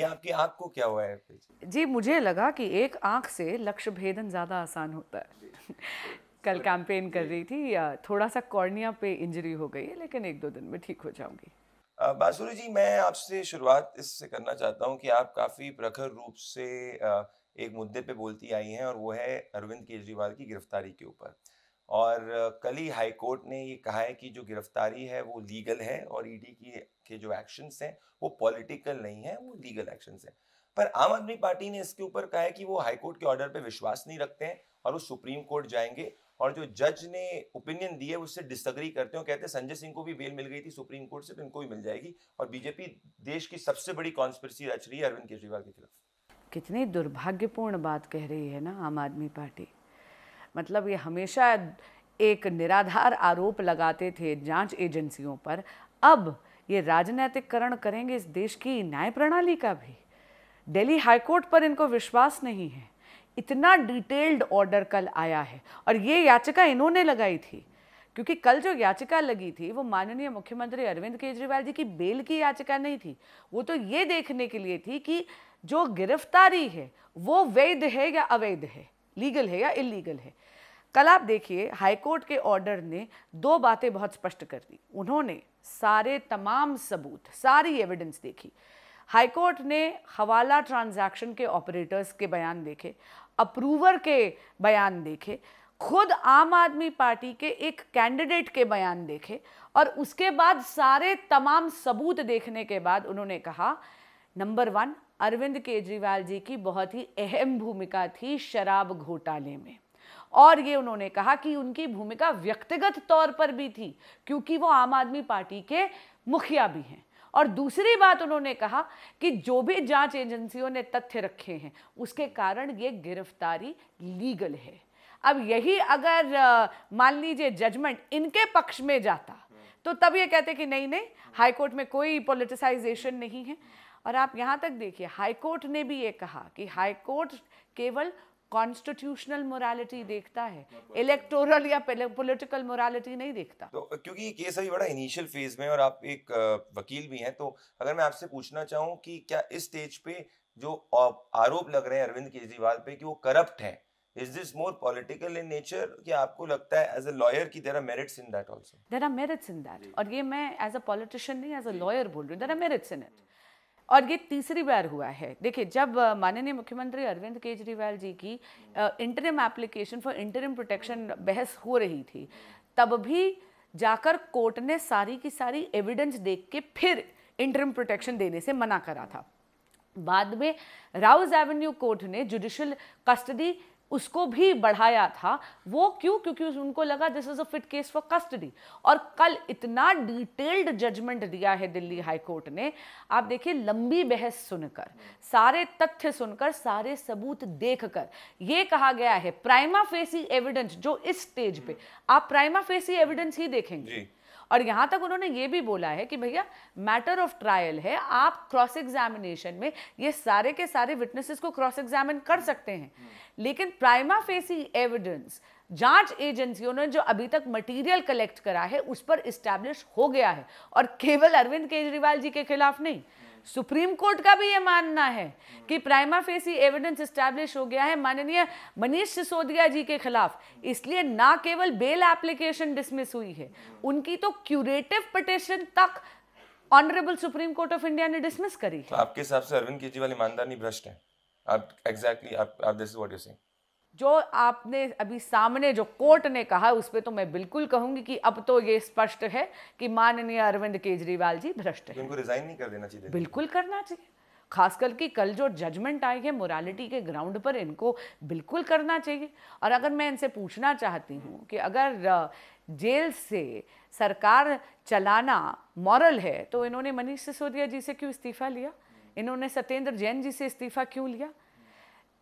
कि आपकी आंख को क्या हुआ है जी मुझे लगा कि एक आंख से लक्ष्य भेदन ज़्यादा आसान होता है कल कैंपेन कर रही थी थोड़ा सा कॉर्निया पे इंजरी हो गई है लेकिन एक दो दिन में ठीक हो जाऊंगी बासुरी जी मैं आपसे शुरुआत इससे करना चाहता हूँ कि आप काफ़ी प्रखर रूप से एक मुद्दे पे बोलती आई हैं और वो है अरविंद केजरीवाल की गिरफ्तारी के ऊपर और कल ही हाई कोर्ट ने ये कहा है कि जो गिरफ्तारी है वो लीगल है और ईडी e की के जो एक्शंस हैं वो पॉलिटिकल नहीं है वो लीगल एक्शंस हैं पर आम आदमी पार्टी ने इसके ऊपर कहा है कि वो हाई कोर्ट के ऑर्डर पे विश्वास नहीं रखते हैं और वो सुप्रीम कोर्ट जाएंगे और जो जज ने ओपिनियन दी है उससे डिसअग्री करते हैं कहते हैं संजय सिंह को भी बेल मिल गई थी सुप्रीम कोर्ट से तो इनको भी मिल जाएगी और बीजेपी देश की सबसे बड़ी कॉन्स्परेसी रच रही है अरविंद केजरीवाल के खिलाफ कितनी दुर्भाग्यपूर्ण बात कह रही है ना आम आदमी पार्टी मतलब ये हमेशा एक निराधार आरोप लगाते थे जांच एजेंसियों पर अब ये राजनैतिककरण करेंगे इस देश की न्याय प्रणाली का भी दिल्ली हाईकोर्ट पर इनको विश्वास नहीं है इतना डिटेल्ड ऑर्डर कल आया है और ये याचिका इन्होंने लगाई थी क्योंकि कल जो याचिका लगी थी वो माननीय मुख्यमंत्री अरविंद केजरीवाल जी की बेल की याचिका नहीं थी वो तो ये देखने के लिए थी कि जो गिरफ्तारी है वो वैध है या अवैध है लीगल है या इलीगल है कल आप देखिए हाईकोर्ट के ऑर्डर ने दो बातें बहुत स्पष्ट कर दी उन्होंने सारे तमाम सबूत सारी एविडेंस देखी हाईकोर्ट ने हवाला ट्रांजैक्शन के ऑपरेटर्स के बयान देखे अप्रूवर के बयान देखे खुद आम आदमी पार्टी के एक कैंडिडेट के बयान देखे और उसके बाद सारे तमाम सबूत देखने के बाद उन्होंने कहा नंबर वन अरविंद केजरीवाल जी की बहुत ही अहम भूमिका थी शराब घोटाले में और ये उन्होंने कहा कि उनकी भूमिका व्यक्तिगत तौर पर भी थी क्योंकि वो आम आदमी पार्टी के मुखिया भी हैं और दूसरी बात उन्होंने कहा कि जो भी जांच एजेंसियों ने तथ्य रखे हैं उसके कारण ये गिरफ्तारी लीगल है अब यही अगर मान लीजिए जजमेंट इनके पक्ष में जाता तो तब ये कहते कि नहीं नहीं हाईकोर्ट में कोई पॉलिटिसाइजेशन नहीं है और आप यहाँ तक देखिए हाईकोर्ट ने भी ये कहा कि हाईकोर्ट केवल कॉन्स्टिट्यूशनल मोरालिटी देखता है इलेक्टोरल या पॉलिटिकल मोरालिटी नहीं देखता तो क्योंकि ये केस अभी बड़ा इनिशियल फेज में और आप एक वकील भी हैं तो अगर मैं आपसे पूछना चाहूँ कि क्या इस स्टेज पे जो आरोप लग रहे हैं अरविंद केजरीवाल पे कि वो करप्ट हैं Is this more political in nature कि आपको लगता है एज अ लॉयर की there are merits in that also there are merits in that और ये मैं एज अ पॉलिटिशियन नहीं एज अ लॉयर बोल रही हूँ. There are merits in it और ये तीसरी बार हुआ है देखिए जब माननीय मुख्यमंत्री अरविंद केजरीवाल जी की interim application for interim protection बहस हो रही थी तब भी जाकर कोर्ट ने सारी की सारी एविडेंस देख के फिर इंटरिम प्रोटेक्शन देने से मना करा था बाद में राउज एवेन्यू कोर्ट ने जुडिशियल कस्टडी उसको भी बढ़ाया था वो क्यों क्योंकि उनको लगा this is a fit case for custody और कल इतना डिटेल्ड जजमेंट दिया है दिल्ली हाई कोर्ट ने आप देखिए लंबी बहस सुनकर सारे तथ्य सुनकर सारे सबूत देखकर ये कहा गया है प्राइमा फेसी एविडेंस जो इस स्टेज पे आप प्राइमा फेसी एविडेंस ही देखेंगे और यहाँ तक उन्होंने ये भी बोला है कि भैया मैटर ऑफ ट्रायल है आप क्रॉस एग्जामिनेशन में ये सारे के सारे विटनेसेस को क्रॉस एग्जामिन कर सकते हैं लेकिन प्राइमा फेसी एविडेंस जांच एजेंसियों ने जो अभी तक मटेरियल कलेक्ट करा है उस पर इस्टेब्लिश हो गया है और केवल अरविंद केजरीवाल जी के खिलाफ नहीं सुप्रीम कोर्ट का भी यह मानना है कि प्राइमा फेसी एविडेंस स्टैब्लिश हो गया है माननीय मनीष सिसोदिया जी के खिलाफ इसलिए ना केवल बेल एप्लीकेशन डिसमिस हुई है उनकी तो क्यूरेटिव पटिशन तक honourable Supreme Court of India ने डिसमिस करी है तो आपके हिसाब से अरविंद केजरीवाल ईमानदार नहीं भ्रष्ट है आप एग्जैक्टली exactly, आप, आप दिस व्हाट यू सेइंग जो आपने अभी सामने जो कोर्ट ने कहा उस पर तो मैं बिल्कुल कहूंगी कि अब तो ये स्पष्ट है कि माननीय अरविंद केजरीवाल जी भ्रष्ट है उनको रिजाइन नहीं कर देना चाहिए बिल्कुल करना चाहिए खास करके कल जो जजमेंट आई है मोरालिटी के ग्राउंड पर इनको बिल्कुल करना चाहिए और अगर मैं इनसे पूछना चाहती हूँ कि अगर जेल से सरकार चलाना मॉरल है तो इन्होंने मनीष सिसोदिया जी से क्यों इस्तीफा लिया इन्होंने सत्येंद्र जैन जी से इस्तीफा क्यों लिया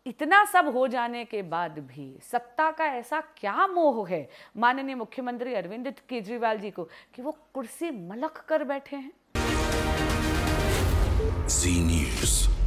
इतना सब हो जाने के बाद भी सत्ता का ऐसा क्या मोह है माननीय मुख्यमंत्री अरविंद केजरीवाल जी को कि वो कुर्सी मलक कर बैठे हैं